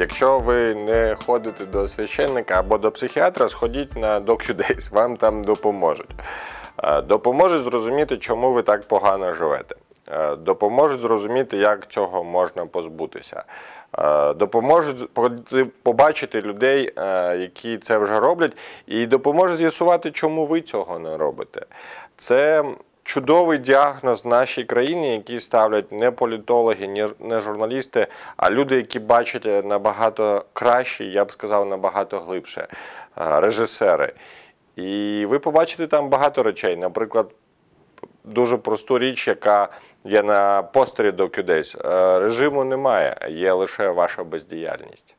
Якщо ви не ходите до священника або до психіатра, сходіть на DocuDays, вам там допоможуть. Е, допоможуть зрозуміти, чому ви так погано живете. Е, допоможуть зрозуміти, як цього можна позбутися. Е, допоможуть побачити людей, які це вже роблять, і допоможуть з'ясувати, чому ви цього не робите. Це чудовий діагноз нашій країні, який ставлять не політологи, не журналісти, а люди, які бачать е, набагато краще, я б сказав, набагато глибше е, режисери. І ви побачите там багато речей. Наприклад, дуже просту річ, яка є на постері докюдесь. Режиму немає, є лише ваша бездіяльність.